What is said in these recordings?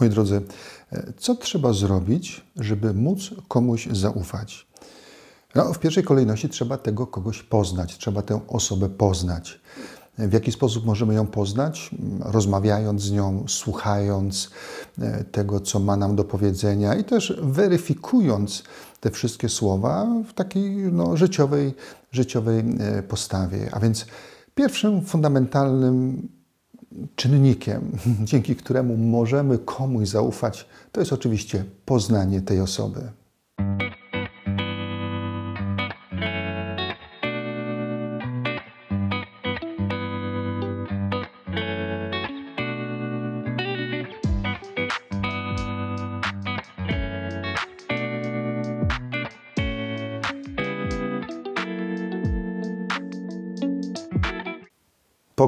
Moi drodzy, e, co trzeba zrobić, żeby móc komuś zaufać? No, w pierwszej kolejności trzeba tego kogoś poznać, trzeba tę osobę poznać. W jaki sposób możemy ją poznać? Rozmawiając z nią, słuchając e, tego, co ma nam do powiedzenia i też weryfikując te wszystkie słowa w takiej no, życiowej, życiowej e, postawie. A więc pierwszym fundamentalnym czynnikiem, dzięki któremu możemy komuś zaufać, to jest oczywiście poznanie tej osoby.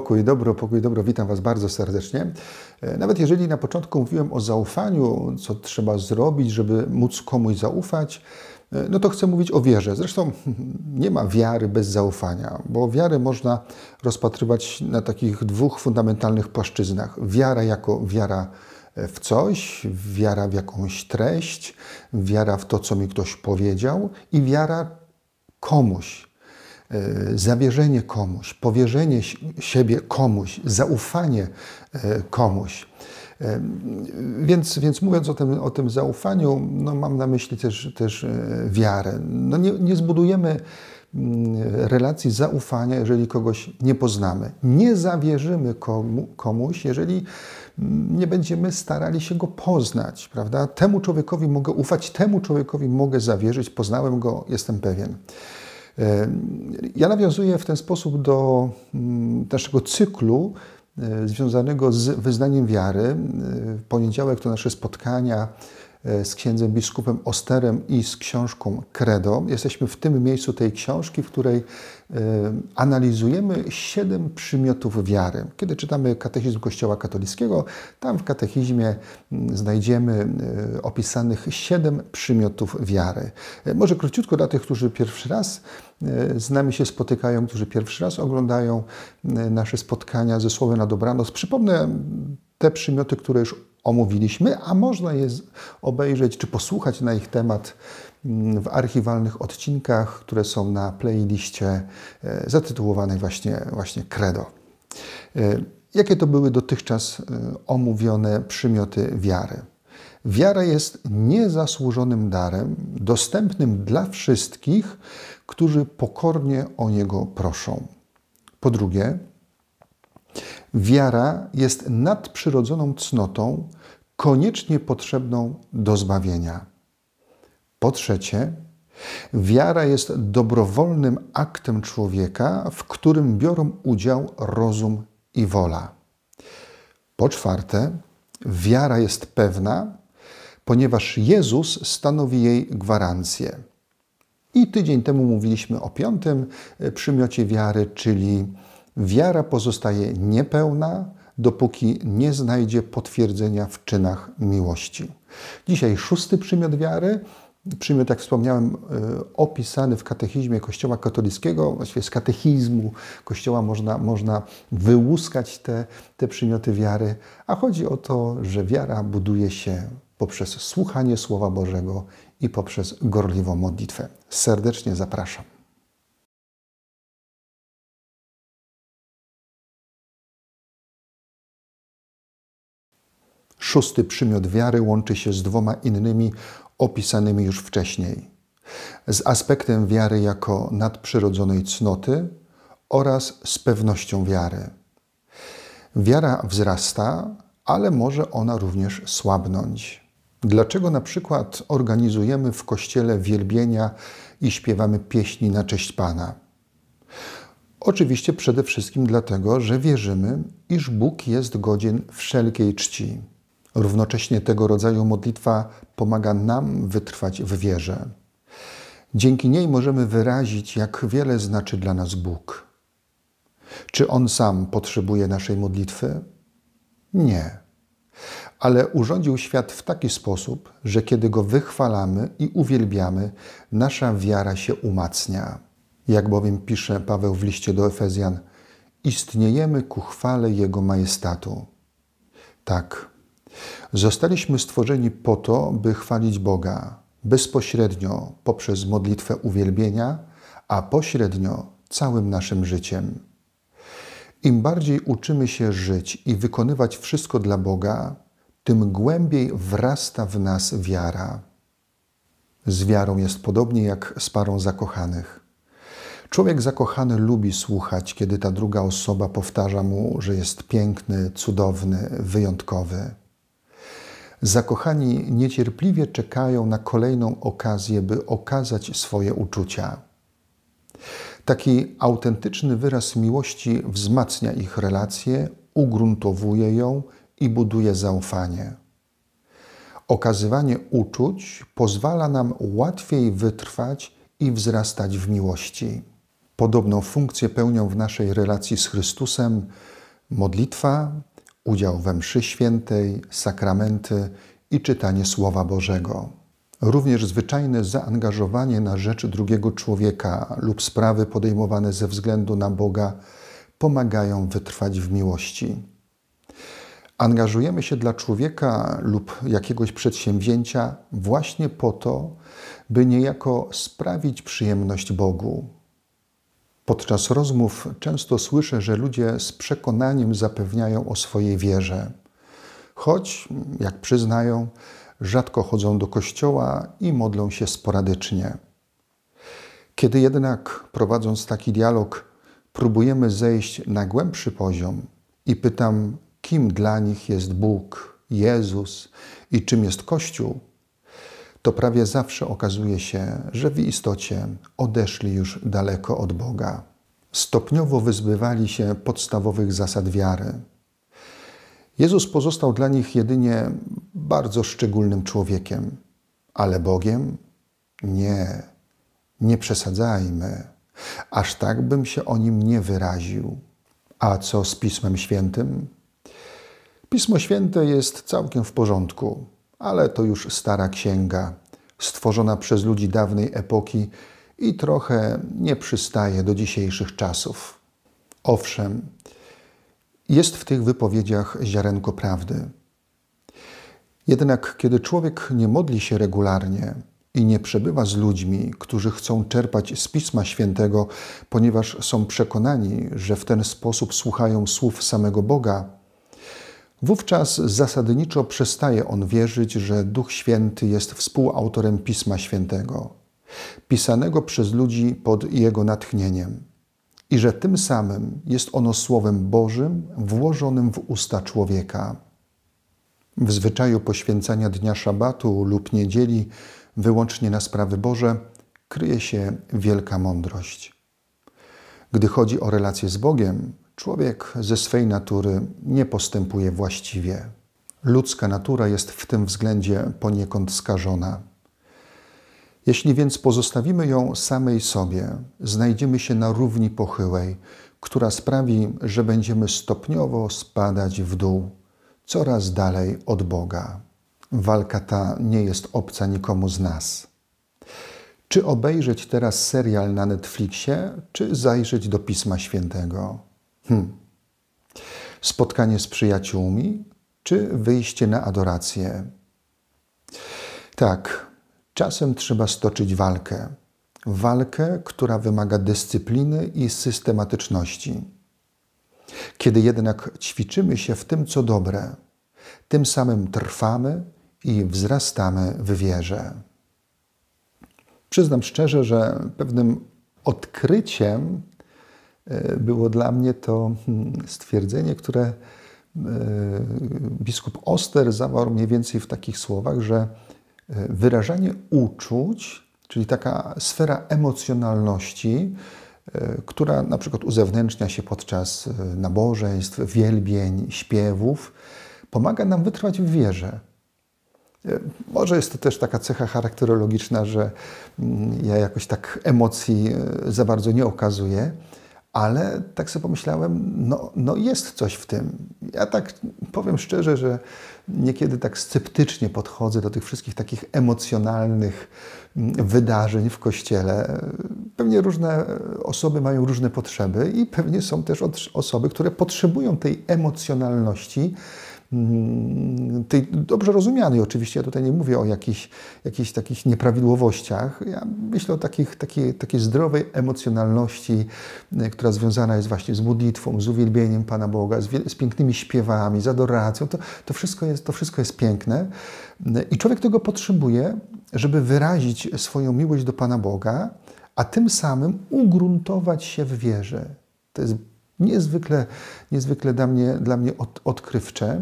Pokój, dobro, pokój, dobro. Witam Was bardzo serdecznie. E, nawet jeżeli na początku mówiłem o zaufaniu, co trzeba zrobić, żeby móc komuś zaufać, e, no to chcę mówić o wierze. Zresztą nie ma wiary bez zaufania, bo wiarę można rozpatrywać na takich dwóch fundamentalnych płaszczyznach. Wiara jako wiara e, w coś, wiara w jakąś treść, wiara w to, co mi ktoś powiedział i wiara komuś, E, zawierzenie komuś, powierzenie siebie komuś, zaufanie e, komuś. E, więc, więc mówiąc o tym, o tym zaufaniu, no mam na myśli też, też wiarę. No nie, nie zbudujemy mm, relacji zaufania, jeżeli kogoś nie poznamy. Nie zawierzymy komu, komuś, jeżeli mm, nie będziemy starali się go poznać, prawda? Temu człowiekowi mogę ufać, temu człowiekowi mogę zawierzyć, poznałem go, jestem pewien. Ja nawiązuję w ten sposób do mm, naszego cyklu e, związanego z wyznaniem wiary. E, w poniedziałek to nasze spotkania E, z księdzem biskupem Osterem i z książką Credo. Jesteśmy w tym miejscu tej książki, w której e, analizujemy siedem przymiotów wiary. Kiedy czytamy katechizm Kościoła katolickiego, tam w katechizmie znajdziemy e, opisanych siedem przymiotów wiary. Może króciutko dla tych, którzy pierwszy raz z nami się spotykają, którzy pierwszy raz oglądają nasze spotkania ze Słowem na dobranoc. Przypomnę te przymioty, które już omówiliśmy, a można je obejrzeć czy posłuchać na ich temat mm, w archiwalnych odcinkach, które są na playliście e, zatytułowanej właśnie, właśnie Credo. E, jakie to były dotychczas e, omówione przymioty wiary? Wiara jest niezasłużonym darem, dostępnym dla wszystkich, którzy pokornie o niego proszą. Po drugie, Wiara jest nadprzyrodzoną cnotą, koniecznie potrzebną do zbawienia. Po trzecie, wiara jest dobrowolnym aktem człowieka, w którym biorą udział rozum i wola. Po czwarte, wiara jest pewna, ponieważ Jezus stanowi jej gwarancję. I tydzień temu mówiliśmy o piątym przymiocie wiary, czyli wiara pozostaje niepełna, dopóki nie znajdzie potwierdzenia w czynach miłości. Dzisiaj szósty przymiot wiary przymiot, jak wspomniałem, e, opisany w katechizmie Kościoła katolickiego, właściwie z katechizmu Kościoła można, można wyłuskać te, te przymioty wiary, a chodzi o to, że wiara buduje się poprzez słuchanie Słowa Bożego i poprzez gorliwą modlitwę. Serdecznie zapraszam. Szósty przymiot wiary łączy się z dwoma innymi opisanymi już wcześniej. Z aspektem wiary jako nadprzyrodzonej cnoty oraz z pewnością wiary. Wiara wzrasta, ale może ona również słabnąć. Dlaczego na przykład organizujemy w kościele wielbienia i śpiewamy pieśni na cześć Pana? Oczywiście przede wszystkim dlatego, że wierzymy, iż Bóg jest godzien wszelkiej czci. Równocześnie tego rodzaju modlitwa pomaga nam wytrwać w wierze. Dzięki niej możemy wyrazić, jak wiele znaczy dla nas Bóg. Czy On sam potrzebuje naszej modlitwy? Nie. Ale urządził świat w taki sposób, że kiedy Go wychwalamy i uwielbiamy, nasza wiara się umacnia. Jak bowiem pisze Paweł w liście do Efezjan, istniejemy ku chwale Jego majestatu. Tak, Zostaliśmy stworzeni po to, by chwalić Boga bezpośrednio poprzez modlitwę uwielbienia, a pośrednio całym naszym życiem. Im bardziej uczymy się żyć i wykonywać wszystko dla Boga, tym głębiej wrasta w nas wiara. Z wiarą jest podobnie jak z parą zakochanych. Człowiek zakochany lubi słuchać, kiedy ta druga osoba powtarza mu, że jest piękny, cudowny, wyjątkowy. Zakochani niecierpliwie czekają na kolejną okazję, by okazać swoje uczucia. Taki autentyczny wyraz miłości wzmacnia ich relacje, ugruntowuje ją i buduje zaufanie. Okazywanie uczuć pozwala nam łatwiej wytrwać i wzrastać w miłości. Podobną funkcję pełnią w naszej relacji z Chrystusem modlitwa, udział we mszy świętej, sakramenty i czytanie Słowa Bożego. Również zwyczajne zaangażowanie na rzecz drugiego człowieka lub sprawy podejmowane ze względu na Boga pomagają wytrwać w miłości. Angażujemy się dla człowieka lub jakiegoś przedsięwzięcia właśnie po to, by niejako sprawić przyjemność Bogu, Podczas rozmów często słyszę, że ludzie z przekonaniem zapewniają o swojej wierze, choć, jak przyznają, rzadko chodzą do kościoła i modlą się sporadycznie. Kiedy jednak, prowadząc taki dialog, próbujemy zejść na głębszy poziom i pytam, kim dla nich jest Bóg, Jezus i czym jest Kościół, to prawie zawsze okazuje się, że w istocie odeszli już daleko od Boga. Stopniowo wyzbywali się podstawowych zasad wiary. Jezus pozostał dla nich jedynie bardzo szczególnym człowiekiem, ale Bogiem? Nie, nie przesadzajmy. Aż tak bym się o nim nie wyraził. A co z Pismem Świętym? Pismo Święte jest całkiem w porządku ale to już stara księga, stworzona przez ludzi dawnej epoki i trochę nie przystaje do dzisiejszych czasów. Owszem, jest w tych wypowiedziach ziarenko prawdy. Jednak kiedy człowiek nie modli się regularnie i nie przebywa z ludźmi, którzy chcą czerpać z Pisma Świętego, ponieważ są przekonani, że w ten sposób słuchają słów samego Boga, Wówczas zasadniczo przestaje on wierzyć, że Duch Święty jest współautorem Pisma Świętego, pisanego przez ludzi pod jego natchnieniem, i że tym samym jest ono Słowem Bożym włożonym w usta człowieka. W zwyczaju poświęcania dnia szabatu lub niedzieli wyłącznie na sprawy Boże kryje się wielka mądrość. Gdy chodzi o relacje z Bogiem, Człowiek ze swej natury nie postępuje właściwie. Ludzka natura jest w tym względzie poniekąd skażona. Jeśli więc pozostawimy ją samej sobie, znajdziemy się na równi pochyłej, która sprawi, że będziemy stopniowo spadać w dół, coraz dalej od Boga. Walka ta nie jest obca nikomu z nas. Czy obejrzeć teraz serial na Netflixie, czy zajrzeć do Pisma Świętego? Hmm. Spotkanie z przyjaciółmi czy wyjście na adorację? Tak, czasem trzeba stoczyć walkę. Walkę, która wymaga dyscypliny i systematyczności. Kiedy jednak ćwiczymy się w tym, co dobre, tym samym trwamy i wzrastamy w wierze. Przyznam szczerze, że pewnym odkryciem E, było dla mnie to hmm, stwierdzenie, które e, biskup Oster zawarł mniej więcej w takich słowach, że e, wyrażanie uczuć, czyli taka sfera emocjonalności, która na przykład uzewnętrznia się podczas nabożeństw, wielbień, śpiewów, pomaga nam wytrwać w wierze. Może jest to też taka cecha charakterologiczna, że mm, ja jakoś tak emocji za bardzo nie okazuję, ale tak sobie pomyślałem, no, no jest coś w tym. Ja tak powiem szczerze, że niekiedy tak sceptycznie podchodzę do tych wszystkich takich emocjonalnych mm, wydarzeń w kościele. Pewnie różne e, osoby mają różne potrzeby i pewnie są też osoby, które potrzebują tej emocjonalności Mm, tej, dobrze rozumianej oczywiście, ja tutaj nie mówię o jakichś, jakichś takich nieprawidłowościach, ja myślę o takich, takiej, takiej zdrowej emocjonalności, e, która związana jest właśnie z modlitwą, z uwielbieniem Pana Boga, z, z pięknymi śpiewami, z adoracją, to, to, wszystko jest, to wszystko jest piękne mm, i człowiek tego potrzebuje, żeby wyrazić swoją miłość do Pana Boga, a tym samym ugruntować się w wierze. To jest niezwykle, niezwykle dla mnie, dla mnie od, odkrywcze,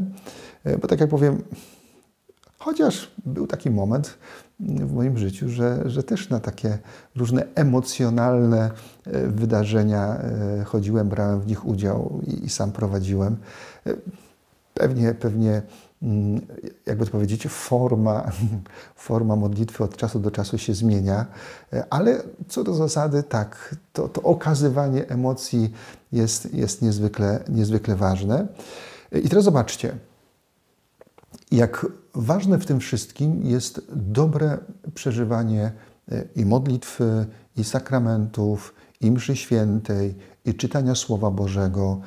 e, bo tak jak powiem, chociaż był taki moment w moim życiu, że, że też na takie różne emocjonalne e, wydarzenia e, chodziłem, brałem w nich udział i, i sam prowadziłem. Pewnie, pewnie Mm, jakby to powiedzieć, forma, forma modlitwy od czasu do czasu się zmienia, e, ale co do zasady tak, to, to okazywanie emocji jest, jest niezwykle, niezwykle ważne. E, I teraz zobaczcie, jak ważne w tym wszystkim jest dobre przeżywanie e, i modlitwy, i sakramentów, i mszy świętej, i czytania Słowa Bożego.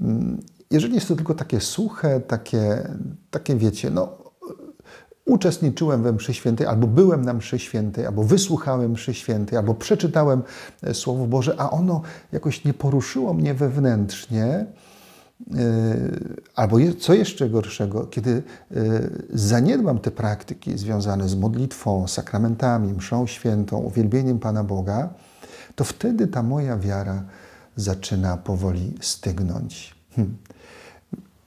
Mm, jeżeli jest to tylko takie suche, takie, takie wiecie, no uczestniczyłem we mszy świętej, albo byłem na mszy świętej, albo wysłuchałem mszy świętej, albo przeczytałem e, Słowo Boże, a ono jakoś nie poruszyło mnie wewnętrznie, e, albo co jeszcze gorszego, kiedy e, zaniedbam te praktyki związane z modlitwą, sakramentami, mszą świętą, uwielbieniem Pana Boga, to wtedy ta moja wiara zaczyna powoli stygnąć. Hmm.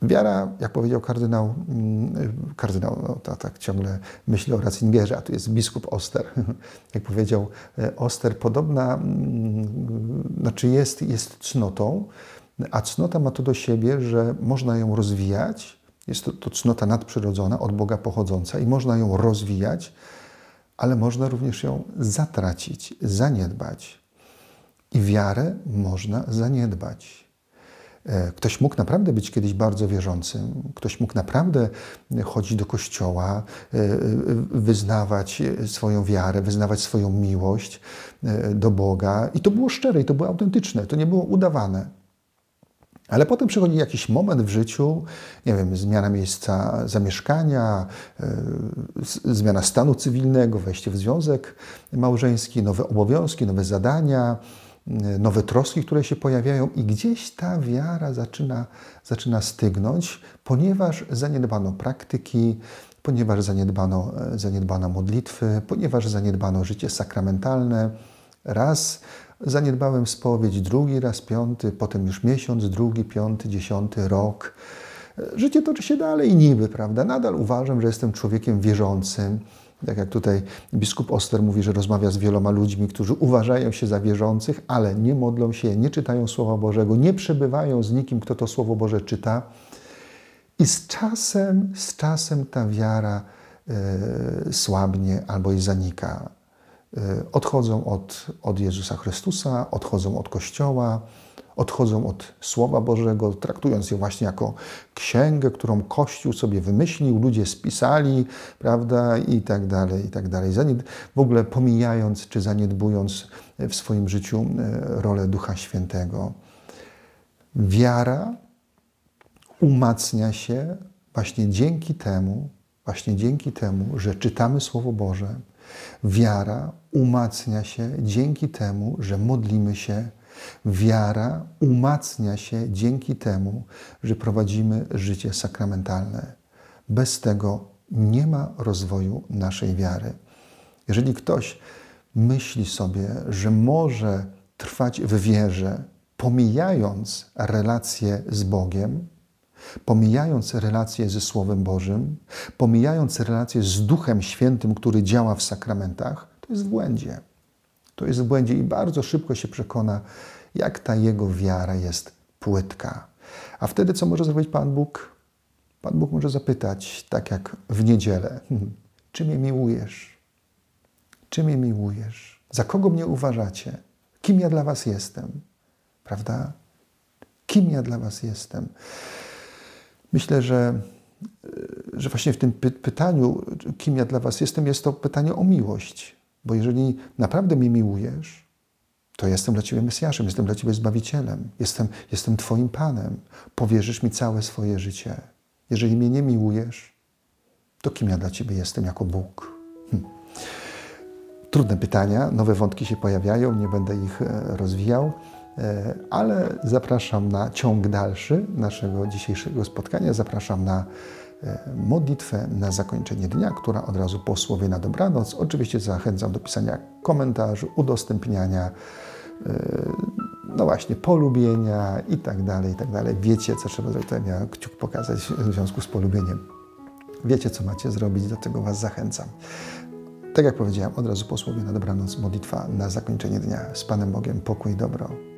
Wiara, jak powiedział kardynał, mm, kardynał no, tak, tak ciągle myśli o Ratzingerze, a tu jest biskup Oster. Jak powiedział e, Oster, podobna, mm, znaczy jest, jest cnotą, a cnota ma to do siebie, że można ją rozwijać. Jest to, to cnota nadprzyrodzona, od Boga pochodząca i można ją rozwijać, ale można również ją zatracić, zaniedbać. I wiarę można zaniedbać. E, ktoś mógł naprawdę być kiedyś bardzo wierzącym, ktoś mógł naprawdę chodzić do kościoła, e, e, wyznawać swoją wiarę, wyznawać swoją miłość do Boga. I to było szczere, i to było autentyczne, to nie było udawane. Ale potem przychodzi jakiś moment w życiu, nie wiem, zmiana miejsca zamieszkania, zmiana stanu cywilnego, wejście w związek małżeński, nowe obowiązki, nowe zadania, Y, nowe troski, które się pojawiają, i gdzieś ta wiara zaczyna, zaczyna stygnąć, ponieważ zaniedbano praktyki, ponieważ zaniedbano, y, zaniedbano modlitwy, ponieważ zaniedbano życie sakramentalne. Raz zaniedbałem spowiedź, drugi raz, piąty, potem już miesiąc, drugi, piąty, dziesiąty rok. Y, życie toczy się dalej niby, prawda? Nadal uważam, że jestem człowiekiem wierzącym, tak jak tutaj biskup Oster mówi, że rozmawia z wieloma ludźmi, którzy uważają się za wierzących, ale nie modlą się, nie czytają Słowa Bożego, nie przebywają z nikim, kto to Słowo Boże czyta. I z czasem, z czasem ta wiara y, słabnie albo i zanika. Y, odchodzą od, od Jezusa Chrystusa, odchodzą od Kościoła, odchodzą od Słowa Bożego, traktując je właśnie jako księgę, którą Kościół sobie wymyślił, ludzie spisali, prawda, i tak dalej, i tak dalej. Zanied w ogóle pomijając czy zaniedbując w swoim życiu e, rolę Ducha Świętego. Wiara umacnia się właśnie dzięki temu, właśnie dzięki temu, że czytamy Słowo Boże. Wiara umacnia się dzięki temu, że modlimy się Wiara umacnia się dzięki temu, że prowadzimy życie sakramentalne. Bez tego nie ma rozwoju naszej wiary. Jeżeli ktoś myśli sobie, że może trwać w wierze, pomijając relacje z Bogiem, pomijając relacje ze Słowem Bożym, pomijając relacje z Duchem Świętym, który działa w sakramentach, to jest w błędzie to jest w błędzie i bardzo szybko się przekona, jak ta jego wiara jest płytka. A wtedy co może zrobić Pan Bóg? Pan Bóg może zapytać, tak jak w niedzielę, hmm, czy mnie miłujesz? Czy mnie miłujesz? Za kogo mnie uważacie? Kim ja dla Was jestem? Prawda? Kim ja dla Was jestem? Myślę, że, że właśnie w tym pytaniu, kim ja dla Was jestem, jest to pytanie o miłość. Bo jeżeli naprawdę mi miłujesz, to jestem dla Ciebie Mesjaszem, jestem dla Ciebie Zbawicielem, jestem, jestem Twoim Panem. Powierzysz mi całe swoje życie. Jeżeli mnie nie miłujesz, to kim ja dla Ciebie jestem jako Bóg? Hm. Trudne pytania, nowe wątki się pojawiają, nie będę ich e, rozwijał, e, ale zapraszam na ciąg dalszy naszego dzisiejszego spotkania. Zapraszam na E, modlitwę na zakończenie dnia, która od razu po słowie na dobranoc. Oczywiście zachęcam do pisania komentarzy, udostępniania, e, no właśnie, polubienia i tak dalej, i tak dalej. Wiecie, co trzeba zrobić, ja kciuk pokazać w związku z polubieniem. Wiecie, co macie zrobić, do tego Was zachęcam. Tak jak powiedziałem, od razu po słowie na dobranoc, modlitwa na zakończenie dnia. Z Panem Bogiem, pokój i dobro.